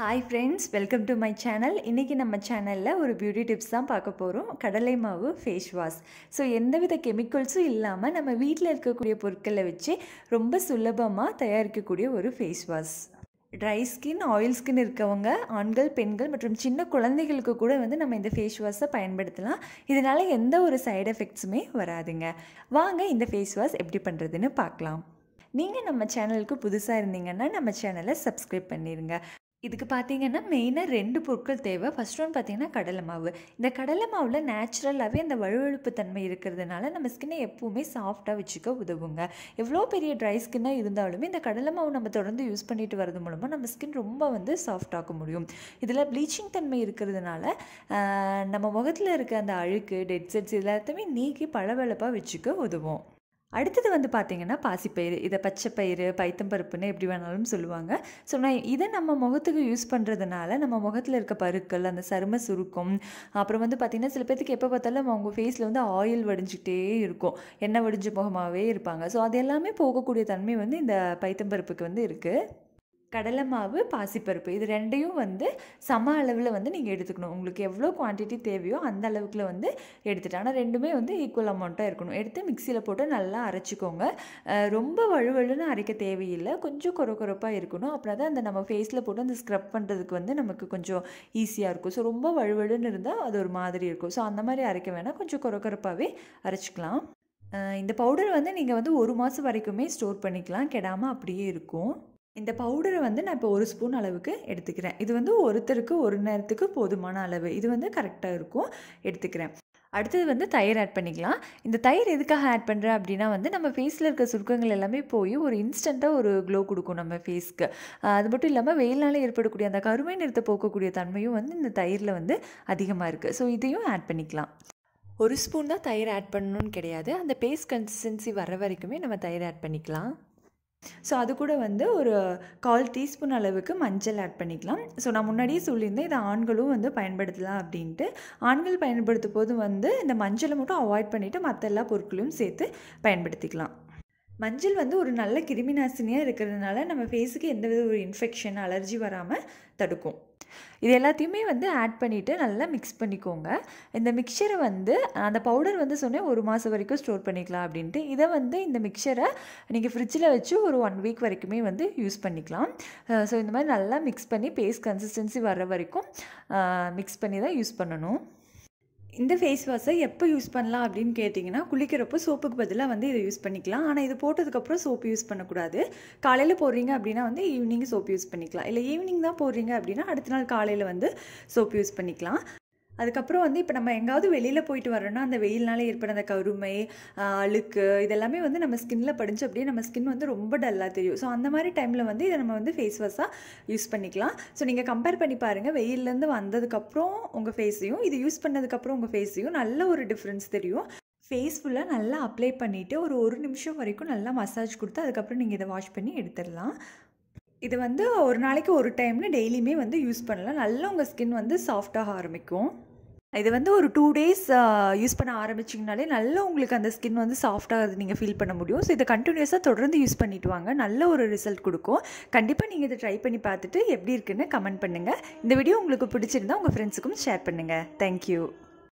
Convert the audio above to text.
hi friends welcome to my channel இன்றைக்கி நம்ம சேனலில் ஒரு பியூட்டி டிப்ஸ் தான் பார்க்க போகிறோம் கடலை மாவு ஃபேஸ் வாஷ் ஸோ எந்தவித கெமிக்கல்ஸும் இல்லாமல் நம்ம வீட்டில் இருக்கக்கூடிய பொருட்களை வச்சு ரொம்ப சுலபமாக தயாரிக்கக்கூடிய ஒரு face wash dry skin oil skin இருக்கவங்க ஆண்கள் பெண்கள் மற்றும் சின்ன குழந்தைகளுக்கு கூட வந்து நம்ம இந்த ஃபேஸ் வாஷை பயன்படுத்தலாம் இதனால் எந்த ஒரு சைடு எஃபெக்ட்ஸுமே வராதுங்க வாங்க இந்த ஃபேஸ் வாஷ் எப்படி பண்ணுறதுன்னு பார்க்கலாம் நீங்கள் நம்ம சேனலுக்கு புதுசாக இருந்தீங்கன்னா நம்ம சேனலை சப்ஸ்கிரைப் பண்ணிடுங்க இதுக்கு பார்த்தீங்கன்னா மெயினாக ரெண்டு பொருட்கள் தேவை ஃபஸ்ட் ஒன் பார்த்திங்கன்னா கடலை மாவு இந்த கடலை மாவில் நேச்சுரலாகவே அந்த வலுவழுப்பு தன்மை இருக்கிறதுனால நம்ம ஸ்கின்னை எப்போவுமே சாஃப்டாக வச்சுக்க உதவுங்க எவ்வளோ பெரிய ட்ரை ஸ்கின்னாக இருந்தாலுமே இந்த கடலை மாவு நம்ம தொடர்ந்து யூஸ் பண்ணிட்டு வரது மூலமாக நம்ம ஸ்கின் ரொம்ப வந்து சாஃப்டாக முடியும் இதில் ப்ளீச்சிங் தன்மை இருக்கிறதுனால நம்ம முகத்தில் இருக்க அந்த அழுக்கு டெட் செட்ஸ் எல்லாத்தையுமே நீக்கி பளபளப்பாக வச்சுக்க உதவும் அடுத்தது வந்து பார்த்திங்கன்னா பாசிப்பயிறு இதை பச்சைப்பயிறு பைத்தம்பருப்புன்னு எப்படி வேணாலும் சொல்லுவாங்க ஸோ நான் இதை நம்ம முகத்துக்கு யூஸ் பண்ணுறதுனால நம்ம முகத்தில் இருக்க பருக்கள் அந்த சரும சுருக்கம் அப்புறம் வந்து பார்த்திங்கன்னா சில பேர்த்துக்கு எப்போ பார்த்தாலும் அவங்க ஃபேஸில் வந்து ஆயில் வடிஞ்சிக்கிட்டே இருக்கும் எண்ணெய் வடிஞ்ச முகமாகவே இருப்பாங்க ஸோ அது எல்லாமே போகக்கூடிய தன்மை வந்து இந்த பைத்தம்பருப்புக்கு வந்து இருக்குது கடலை மாவு பாசிப்பருப்பு இது ரெண்டையும் வந்து சம அளவில் வந்து நீங்கள் எடுத்துக்கணும் உங்களுக்கு எவ்வளோ குவான்டிட்டி தேவையோ அந்த அளவுக்கு வந்து எடுத்துட்டு ஆனால் ரெண்டுமே வந்து ஈக்குவல் அமௌண்ட்டாக இருக்கணும் எடுத்து மிக்சியில் போட்டு நல்லா அரைச்சிக்கோங்க ரொம்ப வழுவழுன்னு அரைக்க தேவையில்லை கொஞ்சம் குறை குறப்பாக இருக்கணும் அப்புறம் தான் அந்த நம்ம ஃபேஸில் போட்டு அந்த ஸ்க்ரப் பண்ணுறதுக்கு வந்து நமக்கு கொஞ்சம் ஈஸியாக இருக்கும் ஸோ ரொம்ப வழுவழுன்னு இருந்தால் அது ஒரு மாதிரி இருக்கும் ஸோ அந்த மாதிரி அரைக்க வேணால் கொஞ்சம் குறை குறைப்பாகவே அரைச்சிக்கலாம் இந்த பவுடர் வந்து நீங்கள் வந்து ஒரு மாதம் வரைக்குமே ஸ்டோர் பண்ணிக்கலாம் கெடாமல் அப்படியே இருக்கும் இந்த பவுடரை வந்து நான் இப்போ ஒரு ஸ்பூன் அளவுக்கு எடுத்துக்கிறேன் இது வந்து ஒருத்தருக்கு ஒரு நேரத்துக்கு போதுமான அளவு இது வந்து கரெக்டாக இருக்கும் எடுத்துக்கிறேன் அடுத்தது வந்து தயிர் ஆட் பண்ணிக்கலாம் இந்த தயிர் எதுக்காக ஆட் பண்ணுறேன் அப்படின்னா வந்து நம்ம ஃபேஸில் இருக்க சுருக்கங்கள் எல்லாமே போய் ஒரு இன்ஸ்டண்ட்டாக ஒரு க்ளோ கொடுக்கும் நம்ம ஃபேஸ்க்கு அது மட்டும் இல்லாமல் வெயிலால் ஏற்படக்கூடிய அந்த கருமை நிறுத்த போக்கக்கூடிய தன்மையும் வந்து இந்த தயிரில் வந்து அதிகமாக இருக்குது ஸோ இதையும் ஆட் பண்ணிக்கலாம் ஒரு ஸ்பூன் தான் தயிர் ஆட் பண்ணணும்னு கிடையாது அந்த பேஸ்ட் கன்சிஸ்டன்சி வர வரைக்குமே நம்ம தயிர் ஆட் பண்ணிக்கலாம் ஸோ அது கூட வந்து ஒரு கால் டீஸ்பூன் அளவுக்கு மஞ்சள் ஆட் பண்ணிக்கலாம் ஸோ நான் முன்னாடியே சொல்லியிருந்தேன் இதை ஆண்களும் வந்து பயன்படுத்தலாம் அப்படின்ட்டு ஆண்கள் பயன்படுத்தும் போது வந்து இந்த மஞ்சளை மட்டும் அவாய்ட் பண்ணிவிட்டு மற்ற எல்லா பொருட்களையும் சேர்த்து பயன்படுத்திக்கலாம் மஞ்சள் வந்து ஒரு நல்ல கிருமி நாசினியாக இருக்கிறதுனால நம்ம ஃபேஸுக்கு எந்த வித ஒரு இன்ஃபெக்ஷன் அலர்ஜி வராமல் தடுக்கும் இது எல்லாத்தையுமே வந்து ஆட் பண்ணிவிட்டு நல்லா மிக்ஸ் பண்ணிக்கோங்க இந்த மிக்சரை வந்து அந்த பவுடர் வந்து சொன்னேன் ஒரு மாதம் வரைக்கும் ஸ்டோர் பண்ணிக்கலாம் அப்படின்ட்டு இதை வந்து இந்த மிக்சரை நீங்கள் ஃப்ரிட்ஜில் வச்சு ஒரு ஒன் வீக் வரைக்குமே வந்து யூஸ் பண்ணிக்கலாம் ஸோ இந்த மாதிரி நல்லா மிக்ஸ் பண்ணி பேஸ்ட் கன்சிஸ்டன்சி வர்ற வரைக்கும் மிக்ஸ் பண்ணி தான் யூஸ் பண்ணணும் இந்த ஃபேஸ் வாஷை எப்போ யூஸ் பண்ணலாம் அப்படின்னு கேட்டிங்கன்னா குளிக்கிறப்போ சோப்புக்கு பதிலாக வந்து இதை யூஸ் பண்ணிக்கலாம் ஆனால் இது போட்டதுக்கப்புறம் சோப்பு யூஸ் பண்ணக்கூடாது காலையில் போடுறீங்க அப்படின்னா வந்து ஈவினிங் சோப்பு யூஸ் பண்ணிக்கலாம் இல்லை ஈவினிங் தான் போடுறீங்க அப்படின்னா அடுத்த நாள் காலையில் வந்து சோப்பு யூஸ் பண்ணிக்கலாம் அதுக்கப்புறம் வந்து இப்போ நம்ம எங்காவது வெளியில் போயிட்டு வரோன்னா அந்த வெயில்னால ஏற்பட அந்த கருமை அழுக்கு இதெல்லாமே வந்து நம்ம ஸ்கின்னில் படிஞ்சு அப்படியே நம்ம ஸ்கின் வந்து ரொம்ப டல்லாக தெரியும் ஸோ அந்த மாதிரி டைமில் வந்து இதை நம்ம வந்து ஃபேஸ் வாஷாக யூஸ் பண்ணிக்கலாம் ஸோ நீங்கள் கம்பேர் பண்ணி பாருங்கள் வெயிலேருந்து வந்ததுக்கப்புறம் உங்கள் ஃபேஸையும் இது யூஸ் பண்ணதுக்கப்புறம் உங்கள் ஃபேஸையும் நல்ல ஒரு டிஃப்ரென்ஸ் தெரியும் ஃபேஸ் ஃபுல்லாக நல்லா அப்ளை பண்ணிவிட்டு ஒரு ஒரு நிமிஷம் வரைக்கும் நல்லா மசாஜ் கொடுத்து அதுக்கப்புறம் நீங்கள் இதை வாஷ் பண்ணி எடுத்துடலாம் இது வந்து ஒரு நாளைக்கு ஒரு டைம்னு டெய்லியுமே வந்து யூஸ் பண்ணலாம் நல்லா உங்கள் ஸ்கின் வந்து சாஃப்டாக ஆரம்பிக்கும் இது வந்து ஒரு டூ டேஸ் யூஸ் பண்ண ஆரம்பிச்சிங்கனாலே நல்லா உங்களுக்கு அந்த ஸ்கின் வந்து சாஃப்டாக அது நீங்கள் ஃபீல் பண்ண முடியும் ஸோ இதை கண்டினியூஸாக தொடர்ந்து யூஸ் பண்ணிட்டு வாங்க நல்ல ஒரு ரிசல்ட் கொடுக்கும் கண்டிப்பாக நீங்கள் இதை ட்ரை பண்ணி பார்த்துட்டு எப்படி இருக்குன்னு கமெண்ட் பண்ணுங்கள் இந்த வீடியோ உங்களுக்கு பிடிச்சிருந்தா உங்கள் ஃப்ரெண்ட்ஸுக்கும் ஷேர் பண்ணுங்கள் தேங்க்யூ